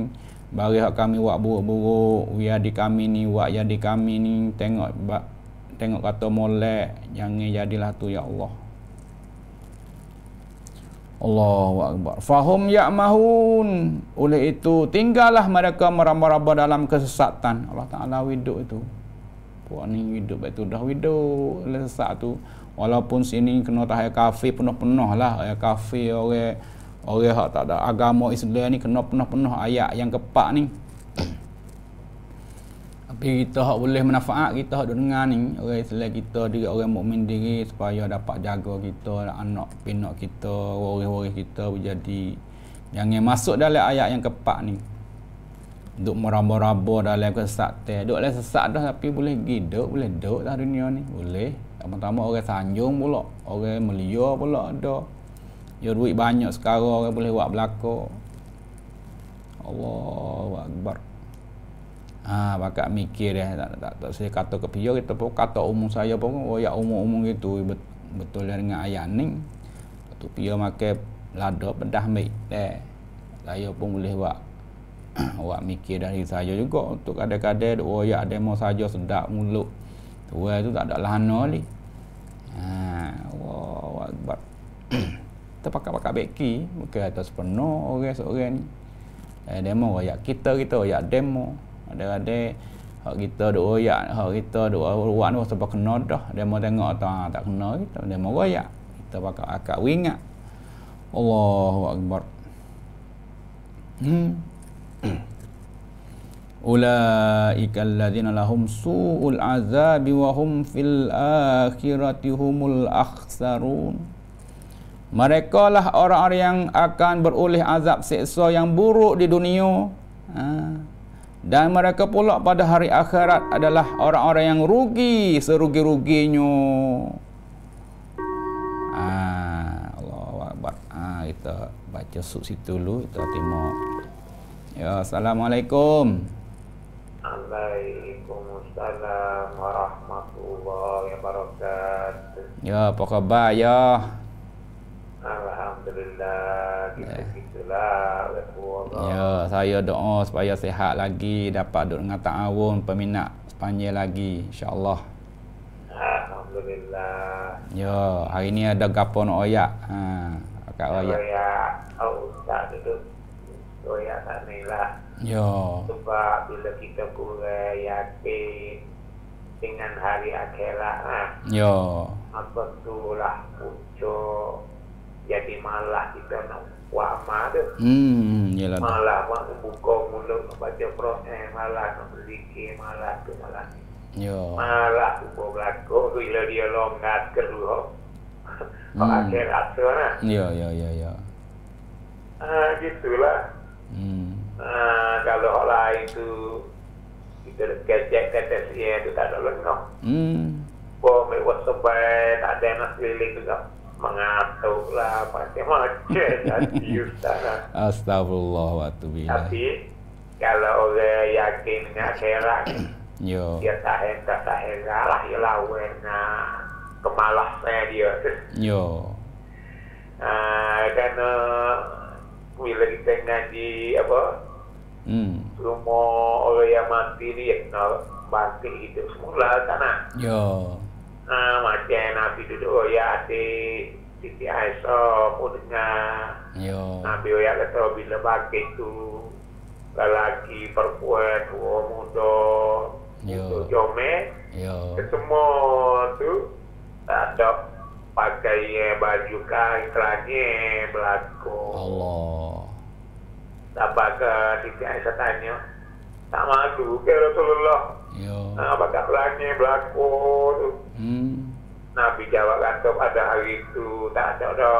barai hak kami buat buruk-buruk ya di kami ni buat jadi kami ni tengok tengok kata molek jangan jadilah tu ya Allah Allahu Akbar. Fahum ya'mahun. Oleh itu, tinggallah mereka meraba-raba dalam kesesatan. Allah Ta'ala widuk itu. buat ni widuk, baik itu dah widuk. lesat tu. Walaupun sini kena tahaya kafir penuh-penuh lah. Ayah kafir, orang orang tak ada agama Islam ni kena penuh-penuh ayat yang kepak ni tapi kita hak boleh manfaat kita hak dengar ni orang Islam kita diri orang mukmin diri supaya dapat jaga kita anak pinak kita waris-waris kita menjadi yang masuk dalam ayat yang keempat ni duk meraba-raba dalam kesakte duk le sesak dah tapi boleh gi duk boleh duk dalam dunia ni boleh pertama orang sanjung pula orang melia pula ada yo ya, duit banyak sekarang orang boleh buat belako Allahu akbar ha, pakak mikir eh, tak, tak, tak, saya kata ke pihak kita pun kata umum saya pun oh ya umum-umum itu betul lah dengan ayah ni tu pihak makan lada pedas baik eh, saya pun boleh buat buat <clears throat> mikir dari saya juga untuk kadang-kadang oh ya demo saja sedap mulut tu tu tak ada lahana ni ha wah wah buat <clears throat> terpakai-pakai beki mungkin atas penuh orang-orang ni eh, demo rakyat kita kita ya demo ada-ada hak kita duk royak hak kita duk ruak ni pasal kena dah dia mau tengok ah, tu ha, tak kena kita dia mau royak kita pakai akak wingat Allahu akbar hmm <clears throat> ulaika alladhina lahum su'ul azab wa hum fil akhirati humul akhsarun mereka lah orang-orang yang akan beroleh azab seksa yang buruk di dunia ha dan mereka pula pada hari akhirat adalah orang-orang yang rugi serugi-ruginya ah Allah Akbar ah kita baca sub situ dulu kita tengok ya assalamualaikum Assalamualaikum warahmatullahi wabarakatuh. Ya, apa khabar ya? Alhamdulillah eh. kita gitulah. Ya, saya doa supaya sihat lagi dapat duduk dengan ta'awun peminat sepanjang lagi insya-Allah. Alhamdulillah. Ya, hari ni ada gapo nak oyak. Ha, akak oyak. Oh, tak duduk. Oyak tak ni lah. Ya. Sebab bila kita kurang yakin dengan hari akhirat. Ha. Ya. Apa tu lah pucuk jadi malah kita nak wama tu. Hmm, yalah. Malah nak buka mulut nak baca Quran, eh, malah nak berzikir, malah tu malah. Yo. Malah tu berlaku bila dia longgar keruh. Oh. Hmm. Pakai rasa lah. Ya, ya, ya, ya. Ah, uh, gitulah. Hmm. Ah, kalau orang lain tu kita kecek kata dia tu tak ada lengkap. Hmm. Bawa mewah sebaik tak ada nak keliling juga. <laughs> lah macam-macam hati Ustaz lah. Astagfirullah wa tubi tapi kalau orang yakin dengan akhirat <clears throat> Yo. dia tak hendak tak hendak lah dia lah warna kemalasnya dia <laughs> Yo. Uh, ah, kerana ah, bila kita ngaji apa hmm. semua orang yang mati dia kena bangkit itu semula tak nak Yo. wajan eh, nabi duduk oh ya di siti aiso putnya nabi oh ya ketua oh, bila bagi itu lelaki perempuan tua muda itu jome ketemu tuh ada pakai baju kain kelangi belaku Allah tak pakai siti aiso tanya tak madu ke Rasulullah Ya. Ha, bakat berani berlaku tu. Hmm. Nabi jawab kata pada hari itu tak ada dah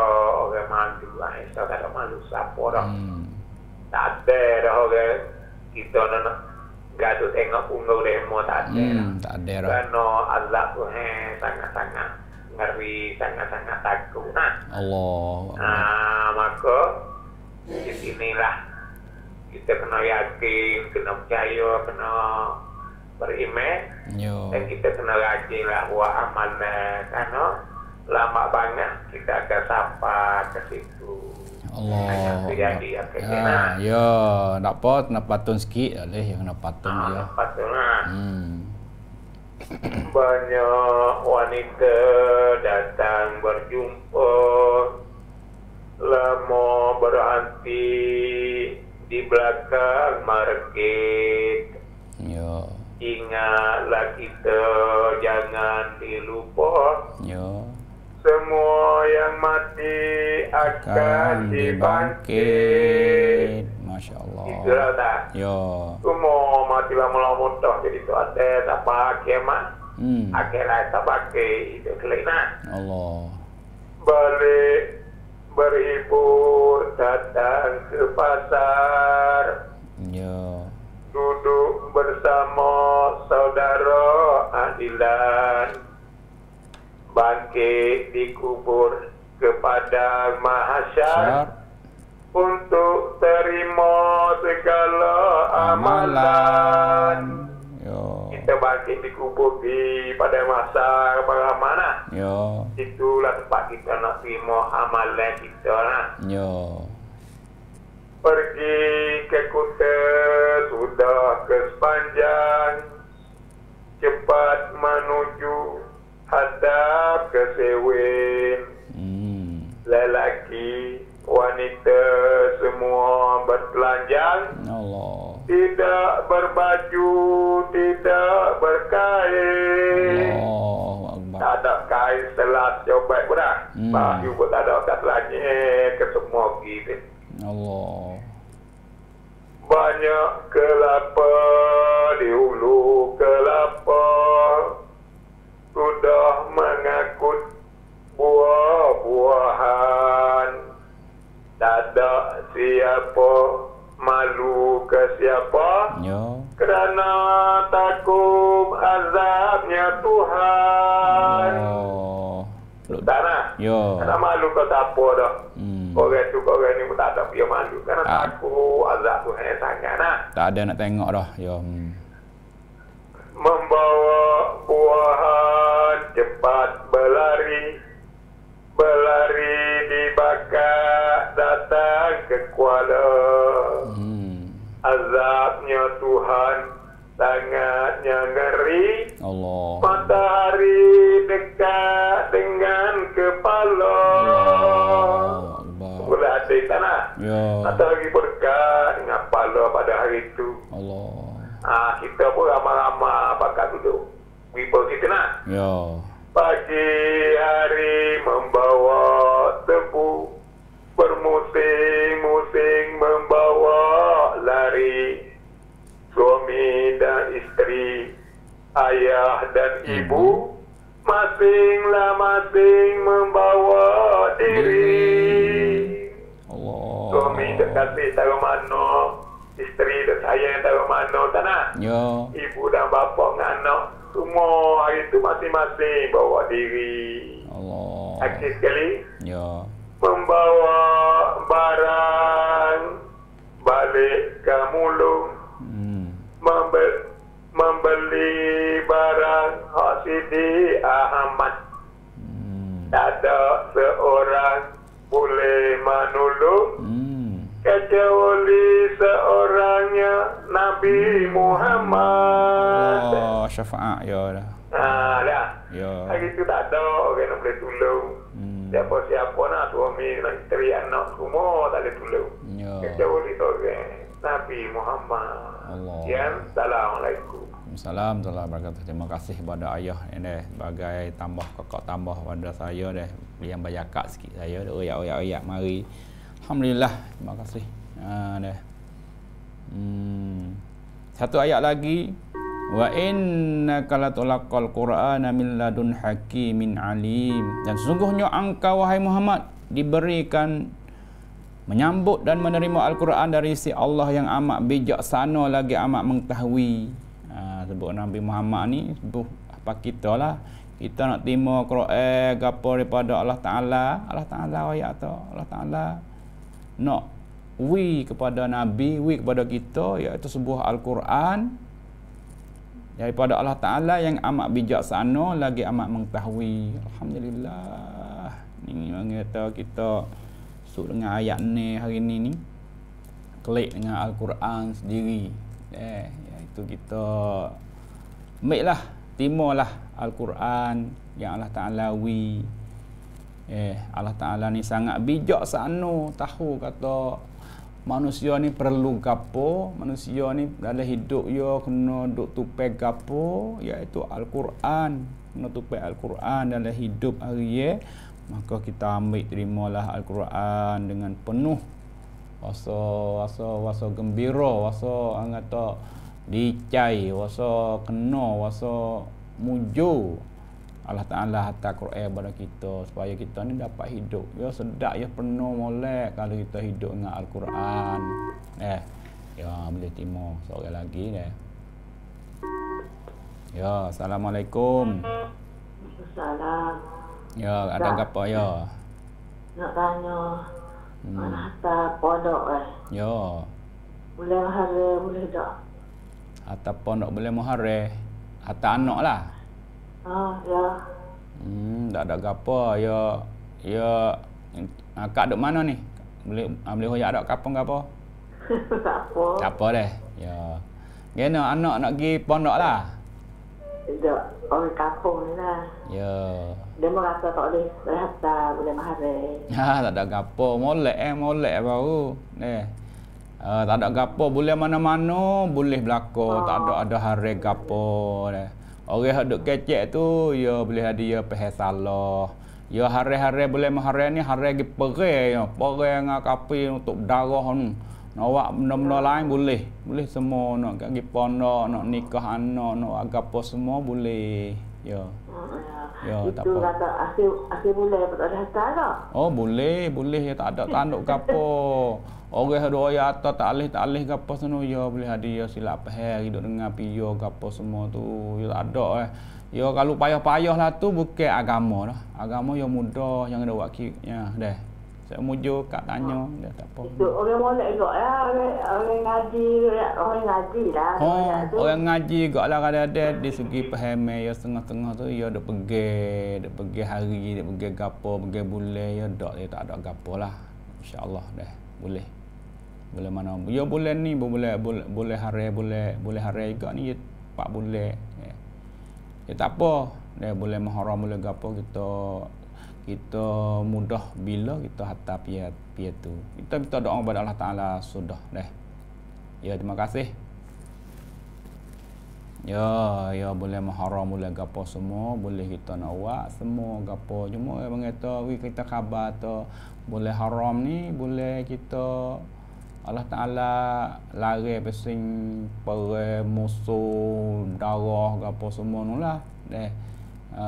orang malu lah. Isa tak ada malu siapa dah. Hmm. Tak ada dah orang kita nak nak gaduh tengok punggung demo tak ada. Hmm, tak ada dah. Kerana Allah tu sangat-sangat ngeri, sangat-sangat takut. Ha? Allah. Nah, maka di sinilah kita kena yakin, kena percaya, kena beriman Yo. dan kita kena rajin lah buat amanah kerana lama banyak kita akan sampai ke situ Allah Allah ya, ya, ya. nak apa nak patung sikit boleh ya, yang nak patung ha, ah, ya. nak lah hmm. <coughs> banyak wanita datang berjumpa lama berhenti di belakang market Ya ingatlah kita jangan dilupa Yo. semua yang mati akan, dibangkit. Masya Allah. Itulah tak? Yo. Semua mati lama-lama tak jadi tu ada tak pakai mak. Hmm. Akhirlah tak pakai itu kelainan. Allah. Balik beribu datang ke pasar. Ya duduk bersama saudara Adilan bangkit dikubur kepada mahasyar untuk terima segala amalan. Yo. Kita bangkit dikubur di pada masa para mana? Ah. Yo. Itulah tempat kita nak terima amalan kita lah. telanjang, Allah. tidak berbaju, tidak berkain. Tak ada kain selat coba baik pun dah. Hmm. Baju pun tak ada, tak telanjang ke semua gitu. Allah. Banyak kelapa di hulu kelapa sudah mengakut buah-buahan tak ada siapa malu ke siapa Yo. Ya. kerana takut azabnya Tuhan. Oh. Ya. Luk. Tak nak. Yo. Ya. Tak malu ke siapa apa dah. Hmm. Orang tu orang ni pun tak ada dia malu kerana tak. takut azab Tuhan yang sangat nak. Tak ada nak tengok dah. Yo. Hmm. Membawa buahan cepat berlari berlari di bakat datang ke Kuala. Hmm. Azabnya Tuhan sangatnya ngeri. Allah. Matahari dekat dengan kepala. Allah. Boleh hati sana. Ya. Matahari berdekat dengan kepala pada hari itu. Allah. Ah ha, kita pun ramai-ramai bakat duduk. Bipa kita nak. Ya. Pagi hari membawa tebu Bermusing-musing membawa lari Suami dan isteri Ayah dan hmm. ibu Masinglah masing membawa diri Allah. Suami dan kasih tahu mana Isteri dan saya tahu mana tanah ya. Ibu dan bapa dengan anak semua hari tu masing-masing bawa diri. Allah. Akhir sekali. Ya. Membawa barang balik ke mulung. Hmm. Membel, membeli barang Hasidi Ahmad. Hmm. Ada seorang boleh menolong. Hmm. Kecuali seorangnya Nabi Muhammad. Oh, syafaat ya dah. Ha, dah. Ya. Hari tu tak ada orang nak boleh tolong. Hmm. Siapa siapa nak suami nak isteri anak semua tak boleh tolong. Ya. Kecuali orang Nabi Muhammad. Allah. Ya, assalamualaikum. Salam, salam. Barakatuh. Terima kasih kepada ayah ini sebagai tambah kakak tambah pada saya deh yang bayakak sikit saya. Oya, oya, oya. Mari. Alhamdulillah. Terima kasih. Ha, deh. Hmm satu ayat lagi wa inna kalatulakal Qur'an min ladun hakimin alim dan sungguhnya engkau wahai Muhammad diberikan menyambut dan menerima Al-Quran dari si Allah yang amat bijaksana lagi amat mengetahui ha, sebut Nabi Muhammad ni sebut apa kita lah kita nak terima Quran gapo daripada Allah Taala Allah Taala ayat tu Allah Taala nak we kepada Nabi, we kepada kita iaitu sebuah Al-Quran daripada Allah Ta'ala yang amat bijaksana lagi amat mengetahui Alhamdulillah ini orang kita masuk dengan ayat ni hari ini ni klik dengan Al-Quran sendiri eh, iaitu kita ambillah timolah Al-Quran yang Allah Ta'ala we eh, Allah Ta'ala ni sangat bijak sana tahu kata manusia ni perlu gapo manusia ni dalam hidup yo kena duk tupai gapo iaitu al-Quran kena tupai al-Quran dalam hidup hari ye maka kita ambil terimalah al-Quran dengan penuh rasa rasa rasa gembira rasa angata dicai rasa kena rasa mujur Allah Ta'ala hantar Quran kepada kita supaya kita ni dapat hidup ya sedap ya penuh molek kalau kita hidup dengan Al-Quran eh ya boleh timur seorang lagi ni ya Assalamualaikum Assalamualaikum ya tak. ada apa ya nak tanya hmm. mana hatta pondok eh ya boleh mahara boleh tak hatta pondok boleh mahara hatta anak lah Ah, ya. Hmm, tak ada gapo. Ya, ya ah, kak dok mana ni? Boleh ah, boleh hoyak dak kapong gapo? <laughs> tak apa. Tak apa deh. Ya. Gena anak nak pergi pondok lah. Dak orang kapong ni lah. Ya. Dia merasa tak boleh rasa boleh mahare. Ha, <laughs> ah, tak ada gapo. Molek eh, molek baru. Neh. Uh, ah, tak ada gapo boleh mana-mana, boleh belako, oh. tak ada ada hari gapo deh. Orang yang duk kecek tu, ya boleh ada ya pahal salah. Ya hari-hari boleh mahari ni, hari lagi perih. Ya. Perih dengan kapi untuk darah ni. Nak buat benda-benda ya. lain boleh. Boleh semua nak pergi pondok, nak nikah anak, nak agapa semua boleh. Ya. Ah, ya, Itu tak apa. Itu kata akhir, akhir boleh tak ada hantar tak? Oh boleh, boleh. Ya, tak ada tanduk kapa. <laughs> Orang ada ayat atas tak alih, tak alih ke apa semua. Ya boleh ada ya silap peher, hidup dengan piyo ke apa semua tu. Ya tak ada eh. Ya kalau payah-payah lah tu bukan agama lah. Agama ya mudah, yang ada wakil. Ya, deh. Saya mujo kat tanya, ha. dia tak apa. Orang molek juga lah, orang ngaji, ya, orang ngaji lah. Oh, orang ngaji juga lah kadang-kadang di segi pahamai ya setengah tengah tu, ya dia pergi, dia pergi hari, dia pergi gapo, pergi bulan, ya dok, dia tak ada gapo lah. InsyaAllah dah boleh bulan mana ya bulan ni boleh boleh hari boleh boleh hari juga ni ya pak boleh ya. ya tak apa ya, boleh mahram boleh gapo kita kita mudah bila kita hatta pia pia tu kita minta doa kepada Allah taala sudah deh ya terima kasih Ya, ya boleh mahram boleh gapo semua, boleh kita nak buat semua gapo. Cuma yang mengata kita khabar tu boleh haram ni, boleh kita Allah Taala lari pesing perang musuh darah gapo semua nu lah deh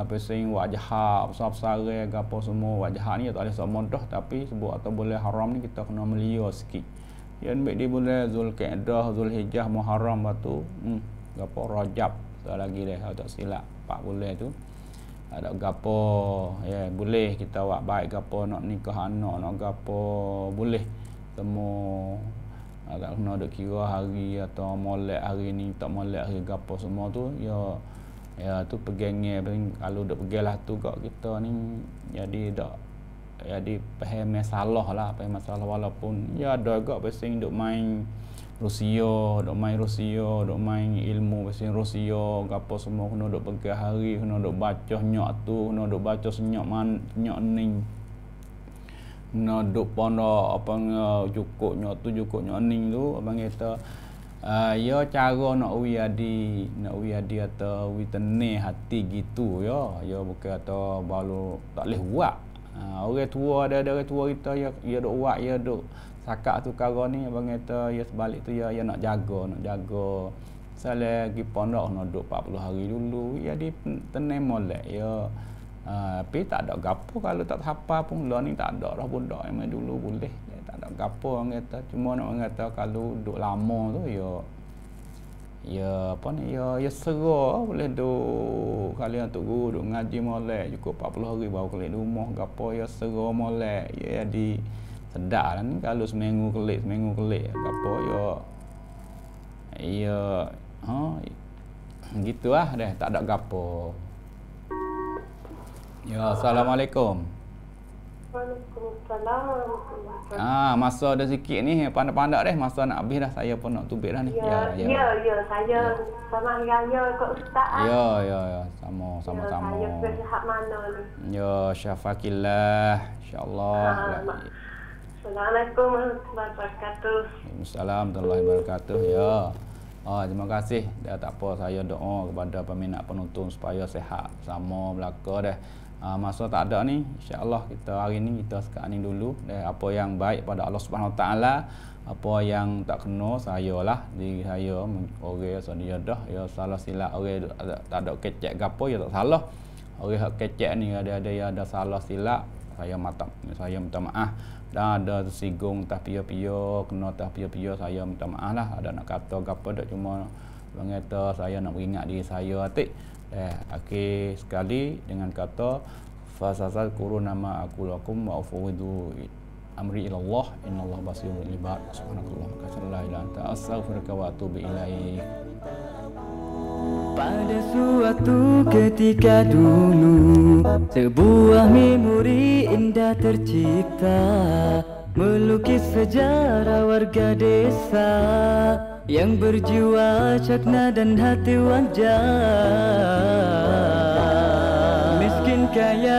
pesing wajah besar besar gapo semua wajah ni tak ada semua dah tapi sebut atau boleh haram ni kita kena melio sikit yang baik dia boleh Zulkaedah Zulhijjah Muharram batu hmm gapo Rajab sekali lagi deh tak silap pak boleh tu ada gapo ya boleh kita buat baik gapo nak nikah anak nak gapo boleh temu uh, tak kena ada kira hari atau molek hari ni tak molek hari gapo semua tu ya ya tu pegangnya kalau dak pegelah tu kak kita ni jadi dak jadi pahe masalah lah pahe masalah walaupun ya ada agak pasing duk main Rusia, duk main Rusia, duk main ilmu pasing Rusia, gapo semua kena duk pegang hari, kena duk baca nyok tu, kena duk baca senyok man, senyok ning na duk pono apa nga cukupnya tu cukupnya ni tu abang kata uh, ya cara nak wi adi nak wi adi ata wi tenih hati gitu yo, ya. yo ya bukan kata baru tak leh buat uh, orang tua ada ada orang tua kita ya ya duk buat ya duk sakak tu kara ni abang kata ya sebalik tu ya, ya nak jaga nak jaga salah lagi pondok nak duk 40 hari dulu ya di tenih molek ya Ah, tapi tak ada gapo kalau tak hafal pun lah ni tak ada lah budak yang dulu boleh ya, tak ada gapo orang kata cuma nak kata kalau duduk lama tu ya ya apa ni ya ya serah boleh duduk kalau yang tu guru duduk ngaji molek cukup 40 hari baru kelih rumah gapo ya serah molek ya jadi sedar lah ni kalau seminggu kelih seminggu kelih gapo ya ya ha gitulah deh tak ada gapo Ya, Assalamualaikum. Waalaikumsalam. Ah, masa ada sikit ni, pandak-pandak dah. Masa nak habis dah, saya pun nak tubik dah ni. Ya, ya, ya. ya, ya. saya ya. sama raya kat Ustaz. Ah. Ya, ya, ya. Sama, sama, ya, sama. Saya berhak mana ni? Ya, syafakillah. InsyaAllah. Ah, Assalamualaikum warahmatullahi wabarakatuh. Waalaikumsalam wabarakatuh. Ya. Ah, terima kasih. Dah tak apa saya doa kepada peminat penonton supaya sehat. Sama belaka dah. Ah, masa tak ada ni insyaallah kita hari ni kita sekat ni dulu dan apa yang baik pada Allah Subhanahu taala apa yang tak kena saya lah diri saya orang so dia dah ya salah silap orang tak ada kecek gapo ya tak salah orang hak kecek ni ada ada ya ada salah silap saya mata saya minta maaf dan ada sigung tah pia-pia kena tah pia-pia saya minta maaf lah ada nak kata gapo dak cuma mengata saya nak ingat diri saya atik ya akhir sekali dengan kata fasasal kuru nama aku lakum wa ufuidu amri ilallah inallah inna ibad subhanallah libat subhanakallah kasallallahu ila anta astaghfiruka wa atubu ilaih pada suatu ketika dulu sebuah memori indah tercipta melukis sejarah warga desa yang berjiwa cakna dan hati wajah Miskin kaya